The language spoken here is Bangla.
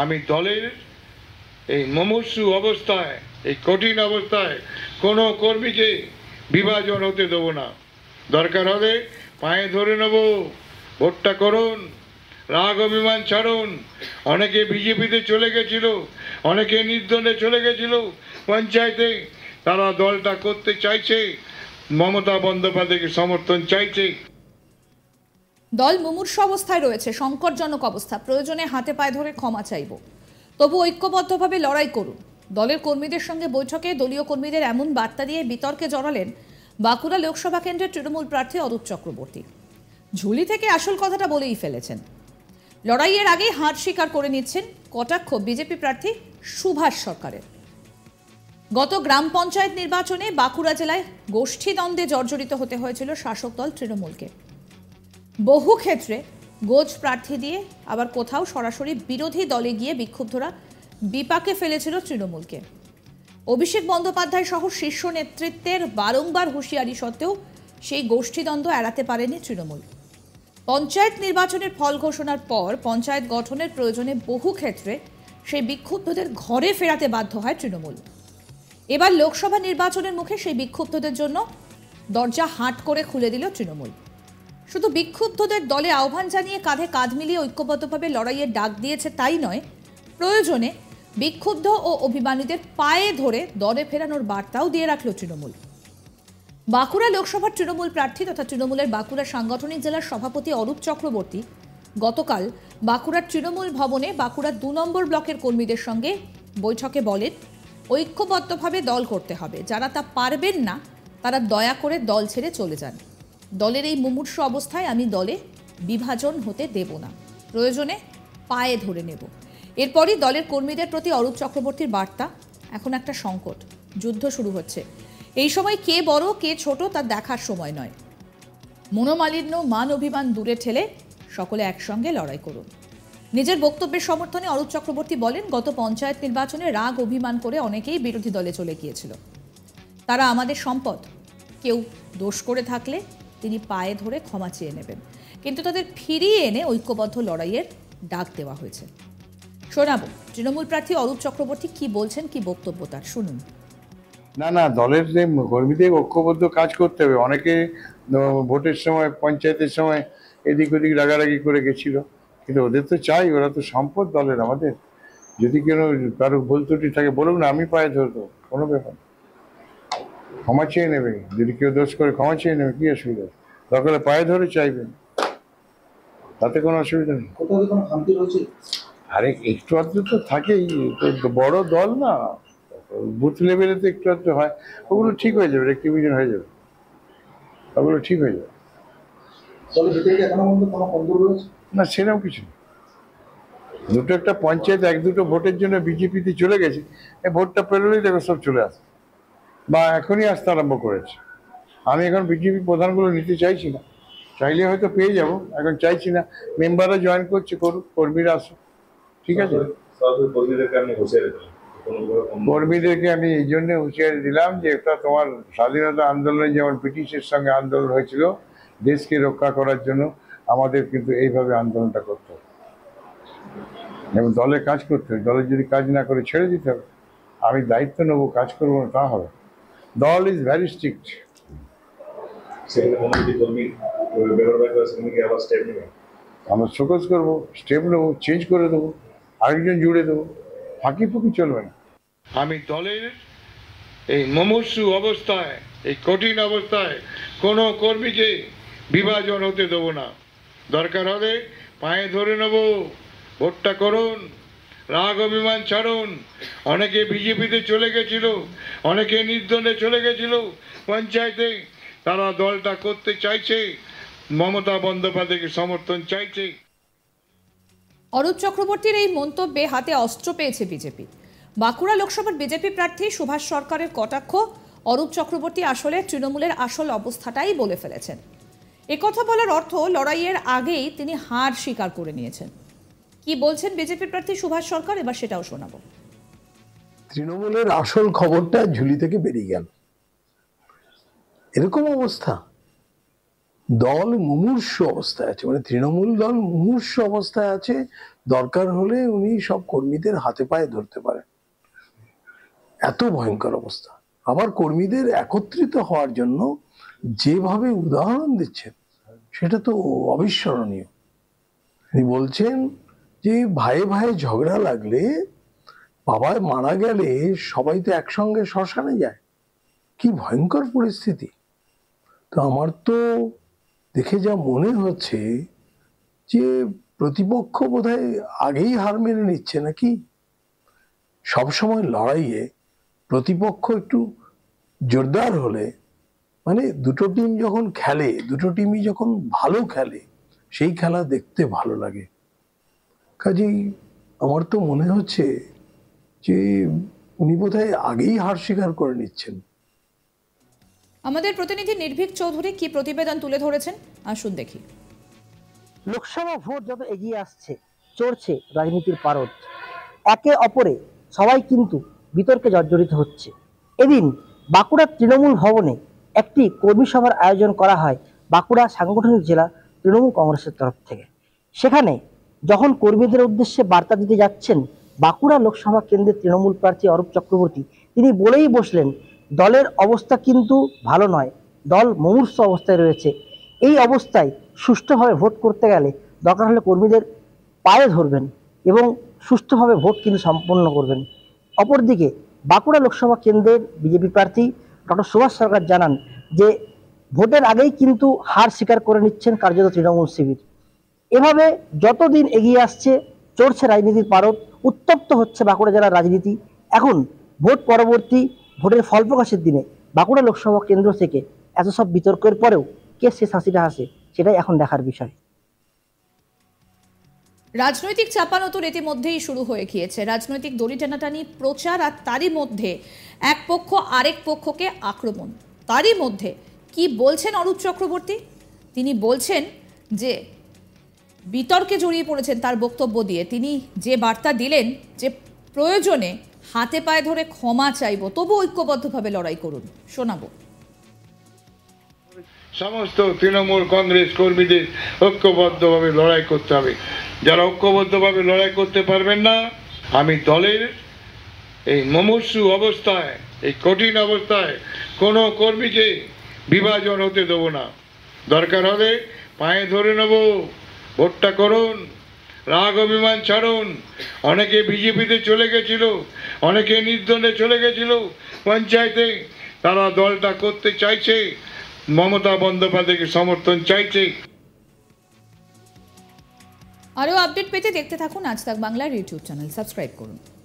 আমি দলের এই মমস্যু অবস্থায় এই কঠিন অবস্থায় কোনো কর্মীকে বিভাজন হতে দেবো না দরকার হবে পায়ে ধরে নেব ভোটটা করুন রাগ অভিমান ছাড়ুন অনেকে বিজেপিতে চলে গেছিল অনেকে নির্দলে চলে গেছিল পঞ্চায়েতে তারা দলটা করতে চাইছে মমতা বন্দ্যোপাধ্যায়কে সমর্থন চাইছে দল মুমূর্ষ অবস্থায় রয়েছে সংকটজনক অবস্থা প্রয়োজনে হাতে পায়ে ধরে ক্ষমা চাইব তবু ঐক্যবদ্ধভাবে লড়াই করুন দলের কর্মীদের সঙ্গে বৈঠকে দলীয় কর্মীদের এমন বার্তা দিয়ে বিতর্কে জড়ালেন বাঁকুড়া লোকসভা কেন্দ্রের তৃণমূল প্রার্থী অরূপ চক্রবর্তী ঝুলি থেকে আসল কথাটা বলেই ফেলেছেন লড়াইয়ের আগে হার স্বীকার করে নিচ্ছেন কটাক্ষ বিজেপি প্রার্থী সুভাষ সরকারের গত গ্রাম পঞ্চায়েত নির্বাচনে বাঁকুড়া জেলায় গোষ্ঠীদ্বন্দ্বে জর্জরিত হতে হয়েছিল শাসক দল তৃণমূলকে বহু ক্ষেত্রে গোজ প্রার্থী দিয়ে আবার কোথাও সরাসরি বিরোধী দলে গিয়ে বিক্ষুব্ধরা বিপাকে ফেলেছিল তৃণমূলকে অভিষেক বন্দ্যোপাধ্যায় সহ শীর্ষ নেতৃত্বের বারংবার হুঁশিয়ারি সত্ত্বেও সেই গোষ্ঠীদ্বন্দ্ব এড়াতে পারেনি তৃণমূল পঞ্চায়েত নির্বাচনের ফল ঘোষণার পর পঞ্চায়েত গঠনের প্রয়োজনে বহু ক্ষেত্রে সেই বিক্ষুব্ধদের ঘরে ফেরাতে বাধ্য হয় তৃণমূল এবার লোকসভা নির্বাচনের মুখে সেই বিক্ষুব্ধদের জন্য দরজা হাট করে খুলে দিল তৃণমূল শুধু বিক্ষুব্ধদের দলে আহ্বান জানিয়ে কাঁধে কাঁধ মিলিয়ে ঐক্যবদ্ধভাবে লড়াইয়ের ডাক দিয়েছে তাই নয় প্রয়োজনে বিক্ষুব্ধ ও অভিমানীদের পায়ে ধরে দলে ফেরানোর বার্তাও দিয়ে রাখল তৃণমূল বাঁকুড়া লোকসভার তৃণমূল প্রার্থী তথা তৃণমূলের বাঁকুড়া সাংগঠনিক জেলার সভাপতি অরূপ চক্রবর্তী গতকাল বাঁকুড়ার তৃণমূল ভবনে বাঁকুড়ার দু নম্বর ব্লকের কর্মীদের সঙ্গে বৈঠকে বলেন ঐক্যবদ্ধভাবে দল করতে হবে যারা তা পারবেন না তারা দয়া করে দল ছেড়ে চলে যান দলের এই মুমূর্ষ অবস্থায় আমি দলে বিভাজন হতে দেব না প্রয়োজনে পায়ে ধরে নেব এরপরই দলের কর্মীদের প্রতি অরূপ চক্রবর্তীর বার্তা এখন একটা সংকট যুদ্ধ শুরু হচ্ছে এই সময় কে বড় কে ছোট তা দেখার সময় নয় মনোমালিন্য মান অভিমান দূরে ঠেলে সকলে একসঙ্গে লড়াই করুন নিজের বক্তব্যের সমর্থনে অরূপ চক্রবর্তী বলেন গত পঞ্চায়েত নির্বাচনে রাগ অভিমান করে অনেকেই বিরোধী দলে চলে গিয়েছিল তারা আমাদের সম্পদ কেউ দোষ করে থাকলে তিনি পায়ে ধরে ক্ষমা চেয়ে নেবেন কিন্তু তাদের ফিরিয়ে এনে ঐক্যবদ্ধ লড়াইয়ের ডাক দেওয়া হয়েছে শোনাবো তৃণমূল প্রার্থী অরূপ চক্রবর্তী কি বলছেন কি বক্তব্য তার শুনুন না না দলের যে কর্মীদের ঐক্যবদ্ধ কাজ করতে হবে অনেকে ভোটের সময় পঞ্চায়েতের সময় এদিক ওদিক রাগারাগি করে গেছিল কিন্তু ওদের তো চাই ওরা তো সম্পদ দলের আমাদের যদি কেন কারো ভুল ত্রুটি থাকে বলুন না আমি পায়ে ধরবো কোনো ব্যাপার ক্ষমা চেয়ে নেবেন যদি কেউ দোষ করে ক্ষমা চেয়ে নেবে কি অসুবিধা তখন পায়ে ধরে চাইবেন তাতে কোনো অসুবিধা নেই আরে একটু আধটু তো থাকেই তো বড় দল না বুথ লেভেলে তো একটু আধটু হয় ওগুলো ঠিক হয়ে যাবে রেক্টিভিশন হয়ে যাবে ওগুলো ঠিক হয়ে যাবে না সেরকম কিছু দুটো একটা পঞ্চায়েত এক দুটো ভোটের জন্য বিজেপিতে চলে গেছে এই ভোটটা পেলেই দেখো সব চলে আসে বা এখনই আসতে আরম্ভ করেছে আমি এখন বিজেপি প্রধানগুলো নিতে চাইছি না চাইলে হয়তো পেয়ে যাব এখন চাইছি না মেম্বাররা জয়েন করছে করুক কর্মীরা আসুক ঠিক আছে কর্মীদেরকে আমি এই জন্যে হুঁশিয়ারি দিলাম যে একটা তোমার স্বাধীনতা আন্দোলনে যেমন ব্রিটিশের সঙ্গে আন্দোলন হয়েছিল দেশকে রক্ষা করার জন্য আমাদের কিন্তু এইভাবে আন্দোলনটা করতে হবে এবং দলে কাজ করতে হবে দলের যদি কাজ না করে ছেড়ে দিতে হবে আমি দায়িত্ব নেবো কাজ করবো না তা হবে দল ইজ ভেরি স্ট্রিক্ট আমরা শোকজ করবো স্টেপ নেবো চেঞ্জ করে দেবো আরেকজন জুড়ে দেবো ফাঁকি ফুঁকি চলবে না আমি দলের এই মমস্যু অবস্থায় এই কঠিন অবস্থায় কোনো কর্মীকে বিভাজন হতে দেবো না দরকার হবে পায়ে ধরে নেব ভোটটা করুন রাগ অভিমান ছাড়ুন অনেকে বিজেপিতে চলে গেছিল অনেকে নির্দলে চলে গেছিল পঞ্চায়েতে তারা দলটা করতে চাইছে মমতা বন্দ্যোপাধ্যায়কে সমর্থন চাইছে অরূপ চক্রবর্তীর এই মন্তব্যে হাতে অস্ত্র পেয়েছে বিজেপি বাঁকুড়া লোকসভার বিজেপি প্রার্থী সুভাষ সরকারের কটাক্ষ অরূপ চক্রবর্তী আসলে তৃণমূলের আসল অবস্থাটাই বলে ফেলেছেন একথা বলার অর্থ লড়াইয়ের আগেই তিনি হার স্বীকার করে নিয়েছেন কি বলছেন বিজেপি প্রার্থী সুভাষ সরকার এবার সেটাও শোনাবো তৃণমূলের আসল খবরটা ঝুলি থেকে বেরিয়ে গেল এরকম অবস্থা দল মুমূর্ষ অবস্থায় আছে মানে তৃণমূল দল মুমূর্ষ অবস্থায় আছে দরকার হলে উনি সব কর্মীদের হাতে পায়ে ধরতে পারেন এত ভয়ঙ্কর অবস্থা আবার কর্মীদের একত্রিত হওয়ার জন্য যেভাবে উদাহরণ দিচ্ছেন সেটা তো অবিস্মরণীয় তিনি বলছেন যে ভাই ভাই ঝগড়া লাগলে বাবায় মারা গেলে সবাই তো একসঙ্গে শ্মশানে যায় কি ভয়ঙ্কর পরিস্থিতি তো আমার তো দেখে যা মনে হচ্ছে যে প্রতিপক্ষ বোধহয় আগেই হার মেনে নিচ্ছে নাকি সবসময় লড়াইয়ে প্রতিপক্ষ একটু জোরদার হলে মানে দুটো টিম যখন খেলে দুটো টিমই যখন ভালো খেলে সেই খেলা দেখতে ভালো লাগে কাজেই আমার তো মনে হচ্ছে যে উনি হয় আগেই হার স্বীকার করে নিচ্ছেন আমাদের প্রতিনিধি নির্ভীক চৌধুরী কি প্রতিবেদন তুলে ধরেছেন আসুন দেখি লোকসভা ভোট যত এগিয়ে আসছে চড়ছে রাজনীতির পারদ একে অপরে সবাই কিন্তু বিতর্কে জর্জরিত হচ্ছে এদিন বাঁকুড়ার তৃণমূল ভবনে একটি কর্মী সভার আয়োজন করা হয় বাঁকুড়া সাংগঠনিক জেলা তৃণমূল কংগ্রেসের তরফ থেকে সেখানে যখন কর্মীদের উদ্দেশ্যে বার্তা দিতে যাচ্ছেন বাঁকুড়া লোকসভা কেন্দ্রের তৃণমূল প্রার্থী অরূপ চক্রবর্তী তিনি বলেই বসলেন দলের অবস্থা কিন্তু ভালো নয় দল মমূর্ষ অবস্থায় রয়েছে এই অবস্থায় সুষ্ঠুভাবে ভোট করতে গেলে দরকার হলে কর্মীদের পায়ে ধরবেন এবং সুষ্ঠুভাবে ভোট কিন্তু সম্পন্ন করবেন অপরদিকে বাঁকুড়া লোকসভা কেন্দ্রের বিজেপি প্রার্থী ডক্টর সুভাষ সরকার জানান যে ভোটের আগেই কিন্তু হার স্বীকার করে নিচ্ছেন কার্যত তৃণমূল শিবির এভাবে যতদিন এগিয়ে আসছে চড়ছে রাজনীতির পারদ উত্তপ্ত হচ্ছে বাঁকুড়া জেলার রাজনীতি এখন ভোট পরবর্তী ভোটের ফল প্রকাশের দিনে বাঁকুড়া লোকসভা কেন্দ্র থেকে এত সব বিতর্কের পরেও কে শেষ হাসিটা হাসে সেটাই এখন দেখার বিষয় রাজনৈতিক চাপানোতর ইতিমধ্যেই শুরু হয়ে গিয়েছে রাজনৈতিক দড়ি টানাটানি প্রচার আর তারই মধ্যে এক পক্ষ আরেক পক্ষকে আক্রমণ তারই মধ্যে কি বলছেন অরূপ চক্রবর্তী তিনি বলছেন যে বিতর্কে জড়িয়ে পড়েছেন তার বক্তব্য দিয়ে তিনি যে বার্তা দিলেন যে প্রয়োজনে হাতে পায়ে ধরে ক্ষমা চাইব তবু ঐক্যবদ্ধভাবে লড়াই করুন শোনাবো সমস্ত তৃণমূল কংগ্রেস কর্মীদের ঐক্যবদ্ধভাবে লড়াই করতে হবে যারা ঐক্যবদ্ধভাবে লড়াই করতে পারবেন না আমি দলের এই মমস্যু অবস্থায় এই কঠিন অবস্থায় কোনো কর্মীকে বিভাজন হতে দেবো না দরকার হবে পায়ে ধরে নেবো ভোটটা করুন রাগ অভিমান ছাড়ুন অনেকে বিজেপিতে চলে গেছিল অনেকে নির্দলে চলে গেছিল পঞ্চায়েতে তারা দলটা করতে চাইছে মমতা বন্দ্যোপাধ্যায়কে সমর্থন চাইছে আরও আপডেট পেতে দেখতে থাকুন আজ তাক বাংলার ইউটিউব চ্যানেল সাবস্ক্রাইব করুন